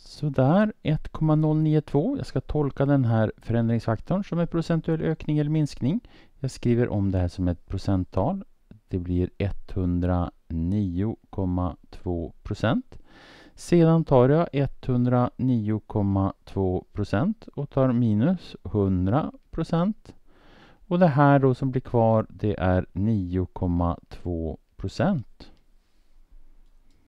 Sådär, 1,092. Jag ska tolka den här förändringsfaktorn som en procentuell ökning eller minskning. Jag skriver om det här som ett procenttal. Det blir 109,2 procent. Sedan tar jag 109,2 procent och tar minus 100 procent. Och det här då som blir kvar det är 9,2 procent.